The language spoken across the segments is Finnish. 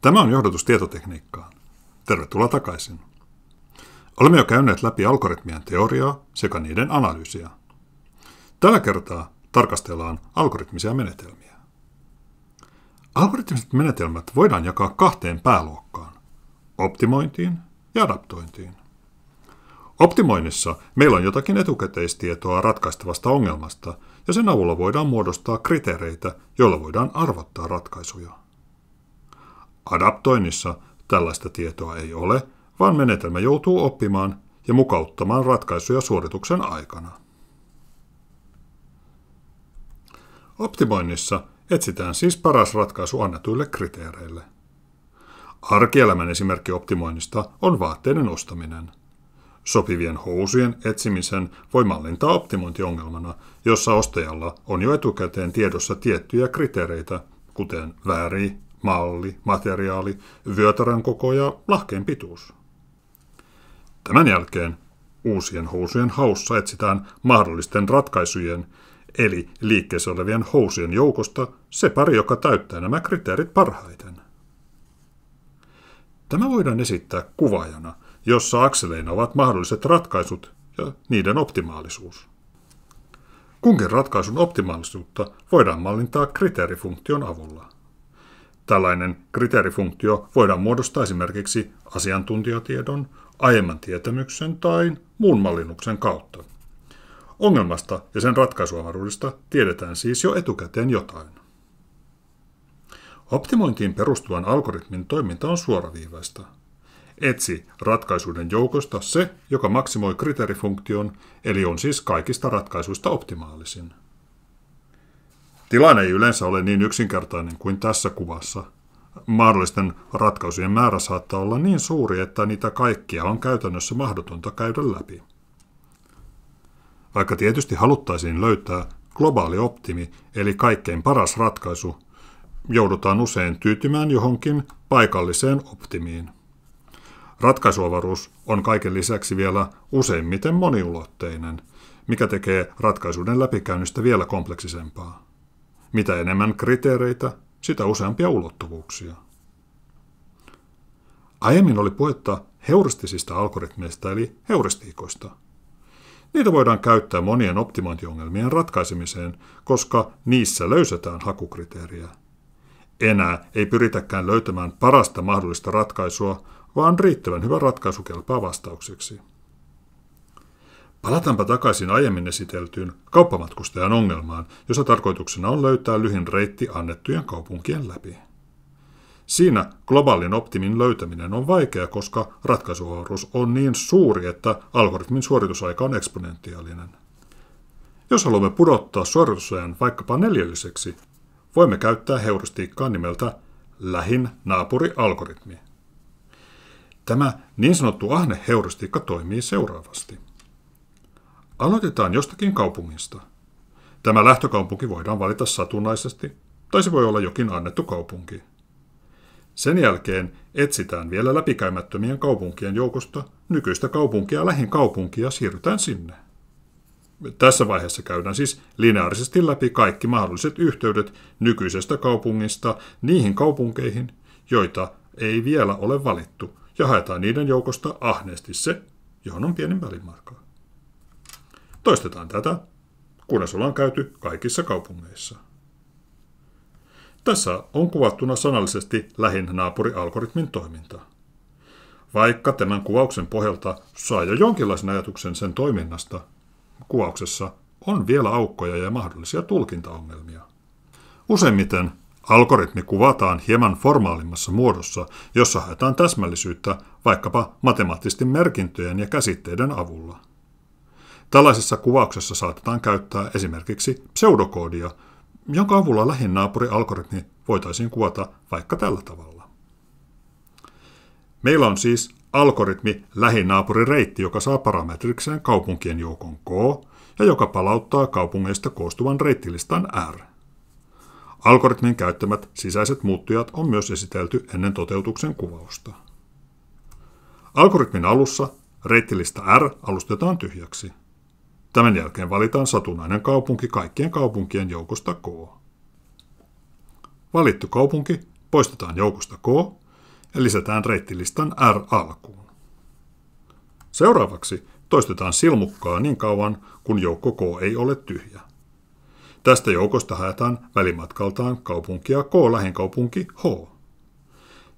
Tämä on johdatus tietotekniikkaan. Tervetuloa takaisin. Olemme jo käyneet läpi algoritmien teoriaa sekä niiden analyysiä. Tällä kertaa tarkastellaan algoritmisia menetelmiä. Algoritmiset menetelmät voidaan jakaa kahteen pääluokkaan, optimointiin ja adaptointiin. Optimoinnissa meillä on jotakin etukäteistietoa ratkaistavasta ongelmasta, ja sen avulla voidaan muodostaa kriteereitä, joilla voidaan arvottaa ratkaisuja. Adaptoinnissa tällaista tietoa ei ole, vaan menetelmä joutuu oppimaan ja mukauttamaan ratkaisuja suorituksen aikana. Optimoinnissa etsitään siis paras ratkaisu annetuille kriteereille. Arkielämän esimerkki optimoinnista on vaatteiden ostaminen. Sopivien housujen etsimisen voi mallintaa optimointiongelmana, jossa ostajalla on jo etukäteen tiedossa tiettyjä kriteereitä, kuten väri, malli, materiaali, vyötärön koko ja lahkeen pituus. Tämän jälkeen uusien housujen haussa etsitään mahdollisten ratkaisujen, eli liikkeessä olevien housujen joukosta se pari, joka täyttää nämä kriteerit parhaiten. Tämä voidaan esittää kuvaajana, jossa akseleina ovat mahdolliset ratkaisut ja niiden optimaalisuus. Kunkin ratkaisun optimaalisuutta voidaan mallintaa kriteerifunktion avulla. Tällainen kriteerifunktio voidaan muodostaa esimerkiksi asiantuntijatiedon, aiemman tietämyksen tai muun mallinnuksen kautta. Ongelmasta ja sen ratkaisuavaruudesta tiedetään siis jo etukäteen jotain. Optimointiin perustuvan algoritmin toiminta on suoraviivaista. Etsi ratkaisuuden joukosta se, joka maksimoi kriteerifunktion, eli on siis kaikista ratkaisuista optimaalisin. Tilanne ei yleensä ole niin yksinkertainen kuin tässä kuvassa. Mahdollisten ratkaisujen määrä saattaa olla niin suuri, että niitä kaikkia on käytännössä mahdotonta käydä läpi. Vaikka tietysti haluttaisiin löytää globaali optimi, eli kaikkein paras ratkaisu, joudutaan usein tyytymään johonkin paikalliseen optimiin. Ratkaisuavaruus on kaiken lisäksi vielä useimmiten moniulotteinen, mikä tekee ratkaisuuden läpikäynnistä vielä kompleksisempaa. Mitä enemmän kriteereitä, sitä useampia ulottuvuuksia. Aiemmin oli puhetta heuristisista algoritmeista eli heuristiikoista. Niitä voidaan käyttää monien optimointiongelmien ratkaisemiseen, koska niissä löysetään hakukriteeriä. Enää ei pyritäkään löytämään parasta mahdollista ratkaisua, vaan riittävän hyvä ratkaisu kelpaa vastaukseksi. Palataanpa takaisin aiemmin esiteltyyn kauppamatkustajan ongelmaan, jossa tarkoituksena on löytää lyhin reitti annettujen kaupunkien läpi. Siinä globaalin optimin löytäminen on vaikea, koska ratkaisuohruus on niin suuri, että algoritmin suoritusaika on eksponentiaalinen. Jos haluamme pudottaa suoritusajan vaikkapa neljälliseksi, voimme käyttää heuristiikkaa nimeltä lähin naapurialgoritmi. Tämä niin sanottu ahne heuristiikka toimii seuraavasti. Aloitetaan jostakin kaupungista. Tämä lähtökaupunki voidaan valita satunnaisesti, tai se voi olla jokin annettu kaupunki. Sen jälkeen etsitään vielä läpikäymättömien kaupunkien joukosta nykyistä kaupunkia lähin kaupunkia siirrytään sinne. Tässä vaiheessa käydään siis lineaarisesti läpi kaikki mahdolliset yhteydet nykyisestä kaupungista niihin kaupunkeihin, joita ei vielä ole valittu, ja haetaan niiden joukosta ahneesti se, johon on pienin välimatka. Toistetaan tätä, kunnes ollaan käyty kaikissa kaupungeissa. Tässä on kuvattuna sanallisesti lähin naapurialgoritmin toiminta. Vaikka tämän kuvauksen pohjalta saa jo jonkinlaisen ajatuksen sen toiminnasta, kuvauksessa on vielä aukkoja ja mahdollisia tulkintaongelmia. Useimmiten algoritmi kuvataan hieman formaalimmassa muodossa, jossa haetaan täsmällisyyttä vaikkapa matemaattisten merkintöjen ja käsitteiden avulla – Tällaisessa kuvauksessa saatetaan käyttää esimerkiksi pseudokoodia, jonka avulla algoritmi voitaisiin kuvata vaikka tällä tavalla. Meillä on siis algoritmi lähinaapurireitti, joka saa parametrikseen kaupunkien joukon K ja joka palauttaa kaupungeista koostuvan reittilistan R. Algoritmin käyttämät sisäiset muuttujat on myös esitelty ennen toteutuksen kuvausta. Algoritmin alussa reittilista R alustetaan tyhjäksi – Tämän jälkeen valitaan satunnainen kaupunki kaikkien kaupunkien joukosta K. Valittu kaupunki poistetaan joukosta K ja lisätään reittilistan R alkuun. Seuraavaksi toistetaan silmukkaa niin kauan, kun joukko K ei ole tyhjä. Tästä joukosta haetaan välimatkaltaan kaupunkia K lähinkaupunki H.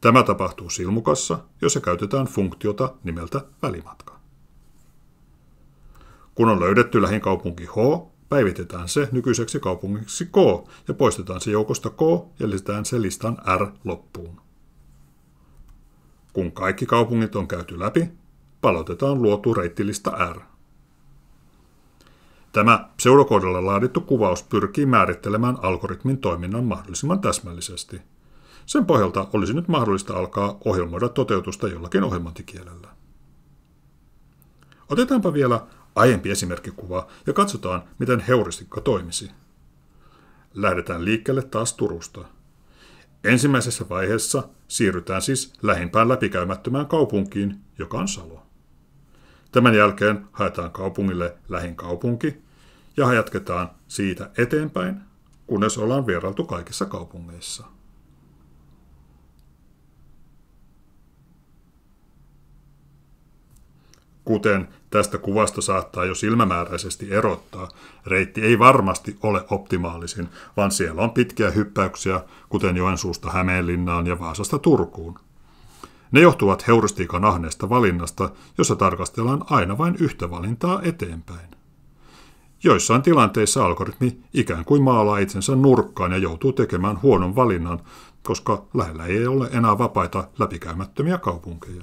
Tämä tapahtuu silmukassa, jossa käytetään funktiota nimeltä välimatka. Kun on löydetty lähin kaupunki H, päivitetään se nykyiseksi kaupungiksi K ja poistetaan se joukosta K ja lisätään se listan R loppuun. Kun kaikki kaupungit on käyty läpi, palautetaan luotu reittilista R. Tämä pseudokoodilla laadittu kuvaus pyrkii määrittelemään algoritmin toiminnan mahdollisimman täsmällisesti. Sen pohjalta olisi nyt mahdollista alkaa ohjelmoida toteutusta jollakin ohjelmointikielellä. Otetaanpa vielä aiempi esimerkkikuva ja katsotaan, miten heuristikka toimisi. Lähdetään liikkeelle taas Turusta. Ensimmäisessä vaiheessa siirrytään siis lähimpään läpikäymättömään kaupunkiin, joka on Salo. Tämän jälkeen haetaan kaupungille lähin kaupunki ja jatketaan siitä eteenpäin, kunnes ollaan vierailtu kaikissa kaupungeissa. Kuten tästä kuvasta saattaa jo silmämääräisesti erottaa, reitti ei varmasti ole optimaalisin, vaan siellä on pitkiä hyppäyksiä, kuten Joensuusta Hämeenlinnaan ja Vaasasta Turkuun. Ne johtuvat heuristiikan ahneesta valinnasta, jossa tarkastellaan aina vain yhtä valintaa eteenpäin. Joissain tilanteissa algoritmi ikään kuin maalaa itsensä nurkkaan ja joutuu tekemään huonon valinnan, koska lähellä ei ole enää vapaita läpikäymättömiä kaupunkeja.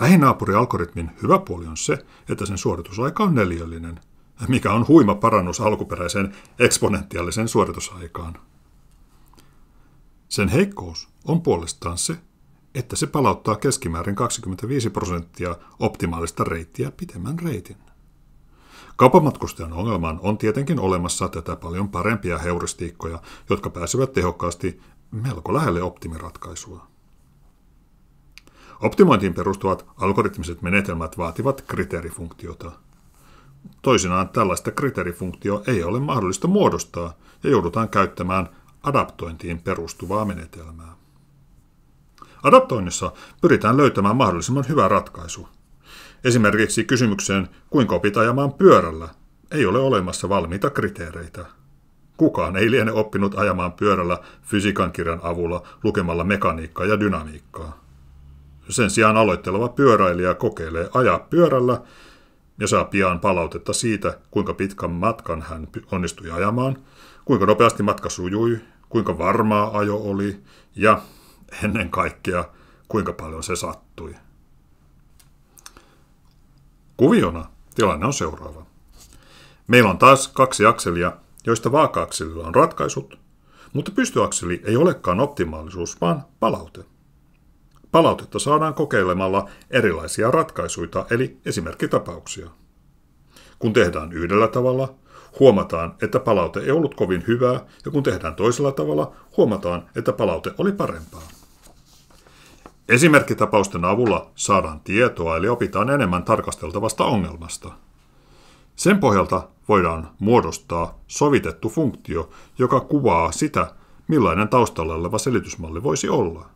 Lähinaapurialgoritmin hyvä puoli on se, että sen suoritusaika on neljällinen, mikä on huima parannus alkuperäiseen eksponentiaaliseen suoritusaikaan. Sen heikkous on puolestaan se, että se palauttaa keskimäärin 25 prosenttia optimaalista reittiä pitemmän reitin. Kaupamatkustajan ongelmaan on tietenkin olemassa tätä paljon parempia heuristiikkoja, jotka pääsevät tehokkaasti melko lähelle optimiratkaisua. Optimointiin perustuvat algoritmiset menetelmät vaativat kriteerifunktiota. Toisinaan tällaista kriteerifunktio ei ole mahdollista muodostaa ja joudutaan käyttämään adaptointiin perustuvaa menetelmää. Adaptoinnissa pyritään löytämään mahdollisimman hyvä ratkaisu. Esimerkiksi kysymykseen, kuinka opit ajamaan pyörällä, ei ole olemassa valmiita kriteereitä. Kukaan ei liene oppinut ajamaan pyörällä fysiikan kirjan avulla lukemalla mekaniikkaa ja dynamiikkaa. Sen sijaan aloitteleva pyöräilijä kokeilee ajaa pyörällä ja saa pian palautetta siitä, kuinka pitkän matkan hän onnistui ajamaan, kuinka nopeasti matka sujui, kuinka varmaa ajo oli ja ennen kaikkea kuinka paljon se sattui. Kuviona tilanne on seuraava. Meillä on taas kaksi akselia, joista vaaka-akselilla on ratkaisut, mutta pystyakseli ei olekaan optimaalisuus, vaan palaute. Palautetta saadaan kokeilemalla erilaisia ratkaisuja, eli esimerkkitapauksia. Kun tehdään yhdellä tavalla, huomataan, että palaute ei ollut kovin hyvää, ja kun tehdään toisella tavalla, huomataan, että palaute oli parempaa. Esimerkkitapausten avulla saadaan tietoa, eli opitaan enemmän tarkasteltavasta ongelmasta. Sen pohjalta voidaan muodostaa sovitettu funktio, joka kuvaa sitä, millainen taustalla oleva selitysmalli voisi olla.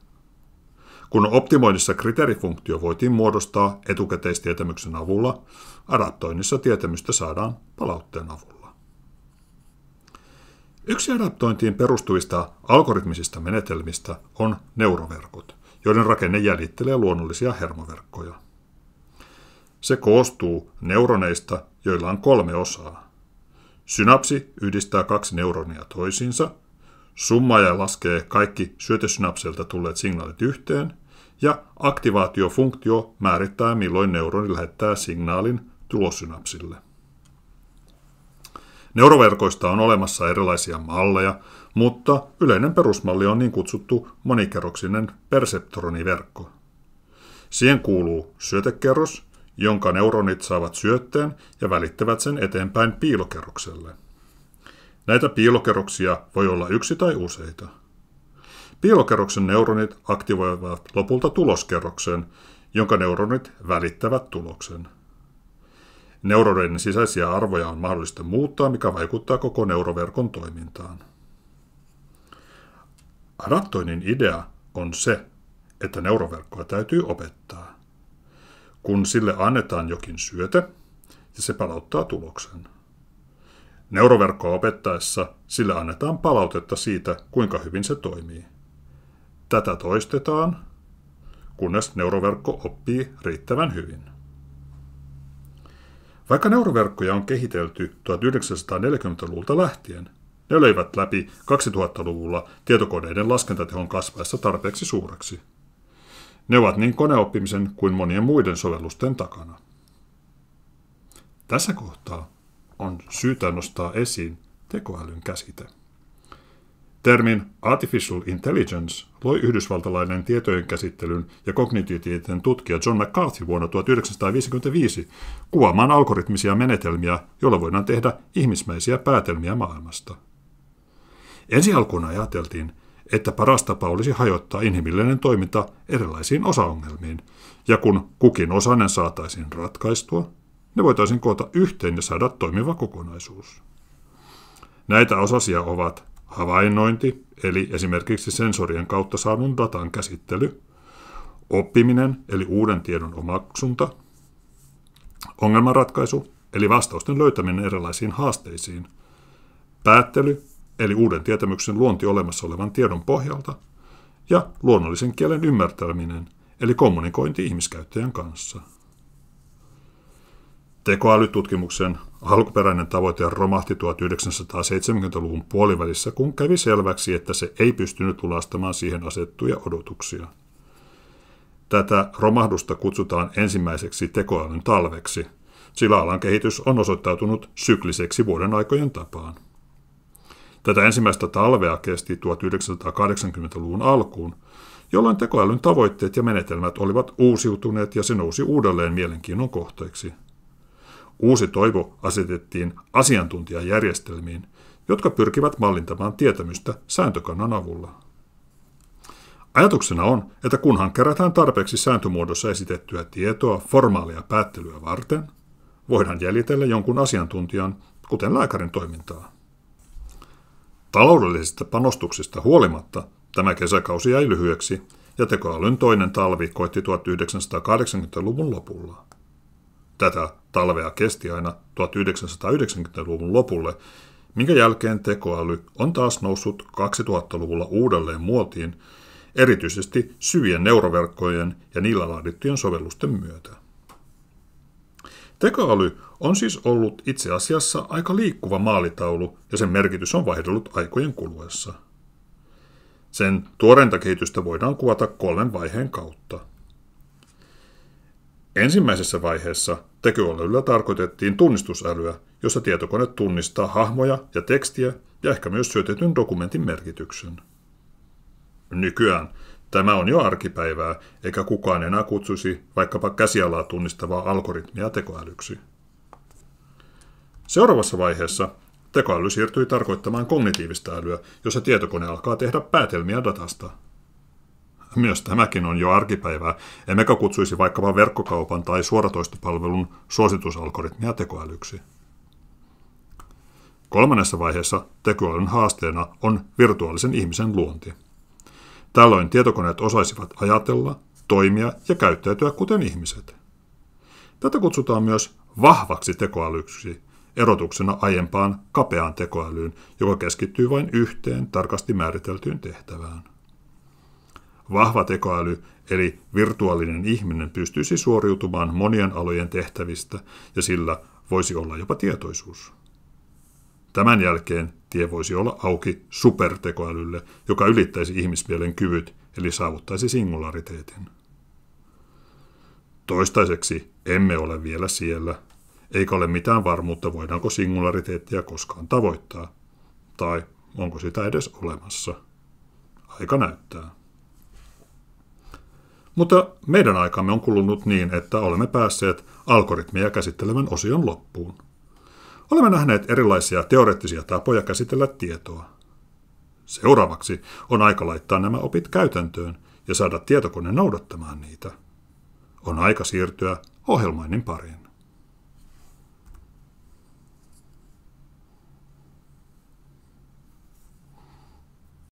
Kun optimoinnissa kriteerifunktio voitiin muodostaa etukäteistietämyksen avulla, adaptoinnissa tietämystä saadaan palautteen avulla. Yksi adaptointiin perustuvista algoritmisista menetelmistä on neuroverkot, joiden rakenne jäljittelee luonnollisia hermoverkkoja. Se koostuu neuroneista, joilla on kolme osaa. Synapsi yhdistää kaksi neuronia toisiinsa, summaa ja laskee kaikki syötesynapselta tulleet signaalit yhteen, ja aktivaatiofunktio määrittää, milloin neuroni lähettää signaalin tulosynapsille. Neuroverkoista on olemassa erilaisia malleja, mutta yleinen perusmalli on niin kutsuttu monikerroksinen perseptroniverkko. Siihen kuuluu syötekerros, jonka neuronit saavat syötteen ja välittävät sen eteenpäin piilokerrokselle. Näitä piilokerroksia voi olla yksi tai useita – Piilokerroksen neuronit aktivoivat lopulta tuloskerroksen, jonka neuronit välittävät tuloksen. Neuroneiden sisäisiä arvoja on mahdollista muuttaa, mikä vaikuttaa koko neuroverkon toimintaan. Adaptoinnin idea on se, että neuroverkkoa täytyy opettaa. Kun sille annetaan jokin syöte, ja se palauttaa tuloksen. Neuroverkkoa opettaessa sille annetaan palautetta siitä, kuinka hyvin se toimii. Tätä toistetaan, kunnes neuroverkko oppii riittävän hyvin. Vaikka neuroverkkoja on kehitelty 1940-luvulta lähtien, ne löivät läpi 2000-luvulla tietokoneiden laskentatehon kasvaessa tarpeeksi suureksi. Ne ovat niin koneoppimisen kuin monien muiden sovellusten takana. Tässä kohtaa on syytä nostaa esiin tekoälyn käsite. Termin artificial intelligence loi yhdysvaltalainen tietojen käsittelyn ja kognitiotieteen tutkija John McCarthy vuonna 1955 kuvaamaan algoritmisia menetelmiä, joilla voidaan tehdä ihmismäisiä päätelmiä maailmasta. Ensi alkuun ajateltiin, että paras tapa olisi hajottaa inhimillinen toiminta erilaisiin osaongelmiin, ja kun kukin osainen saataisiin ratkaistua, ne voitaisiin koota yhteen ja saada toimiva kokonaisuus. Näitä osasia ovat havainnointi, eli esimerkiksi sensorien kautta saadun datan käsittely, oppiminen, eli uuden tiedon omaksunta, ongelmanratkaisu, eli vastausten löytäminen erilaisiin haasteisiin, päättely, eli uuden tietämyksen luonti olemassa olevan tiedon pohjalta, ja luonnollisen kielen ymmärtäminen, eli kommunikointi ihmiskäyttäjän kanssa. Tekoälytutkimuksen Alkuperäinen tavoite romahti 1970-luvun puolivälissä, kun kävi selväksi, että se ei pystynyt lunastamaan siihen asettuja odotuksia. Tätä romahdusta kutsutaan ensimmäiseksi tekoälyn talveksi, sillä alan kehitys on osoittautunut sykliseksi vuoden aikojen tapaan. Tätä ensimmäistä talvea kesti 1980-luvun alkuun, jolloin tekoälyn tavoitteet ja menetelmät olivat uusiutuneet ja se nousi uudelleen mielenkiinnon kohteeksi – Uusi toivo asetettiin asiantuntijajärjestelmiin, jotka pyrkivät mallintamaan tietämystä sääntökannan avulla. Ajatuksena on, että kunhan kerätään tarpeeksi sääntömuodossa esitettyä tietoa formaalia päättelyä varten, voidaan jäljitellä jonkun asiantuntijan, kuten lääkärin toimintaa. Taloudellisista panostuksista huolimatta tämä kesäkausi jäi lyhyeksi ja tekoälyn toinen talvi koitti 1980-luvun lopulla. Tätä Talvea kesti aina 1990-luvun lopulle, minkä jälkeen tekoäly on taas noussut 2000-luvulla uudelleen muotiin, erityisesti syvien neuroverkkojen ja niillä laadittujen sovellusten myötä. Tekoäly on siis ollut itse asiassa aika liikkuva maalitaulu ja sen merkitys on vaihdellut aikojen kuluessa. Sen tuoreinta kehitystä voidaan kuvata kolmen vaiheen kautta. Ensimmäisessä vaiheessa Tekoälyllä tarkoitettiin tunnistusälyä, jossa tietokone tunnistaa hahmoja ja tekstiä ja ehkä myös syötetyn dokumentin merkityksen. Nykyään tämä on jo arkipäivää, eikä kukaan enää kutsuisi vaikkapa käsialaa tunnistavaa algoritmia tekoälyksi. Seuraavassa vaiheessa tekoäly siirtyi tarkoittamaan kognitiivista älyä, jossa tietokone alkaa tehdä päätelmiä datasta – myös tämäkin on jo arkipäivää, emmekä kutsuisi vaikkapa verkkokaupan tai suoratoistopalvelun suositusalgoritmia tekoälyksi. Kolmannessa vaiheessa tekoälyn haasteena on virtuaalisen ihmisen luonti. Tällöin tietokoneet osaisivat ajatella, toimia ja käyttäytyä kuten ihmiset. Tätä kutsutaan myös vahvaksi tekoälyksi erotuksena aiempaan kapeaan tekoälyyn, joka keskittyy vain yhteen tarkasti määriteltyyn tehtävään. Vahva tekoäly eli virtuaalinen ihminen pystyisi suoriutumaan monien alojen tehtävistä ja sillä voisi olla jopa tietoisuus. Tämän jälkeen tie voisi olla auki supertekoälylle, joka ylittäisi ihmismielen kyvyt eli saavuttaisi singulariteetin. Toistaiseksi emme ole vielä siellä, eikä ole mitään varmuutta voidaanko singulariteettia koskaan tavoittaa, tai onko sitä edes olemassa. Aika näyttää. Mutta meidän aikamme on kulunut niin, että olemme päässeet algoritmeja käsittelevän osion loppuun. Olemme nähneet erilaisia teoreettisia tapoja käsitellä tietoa. Seuraavaksi on aika laittaa nämä opit käytäntöön ja saada tietokone noudattamaan niitä. On aika siirtyä ohjelmoinnin pariin.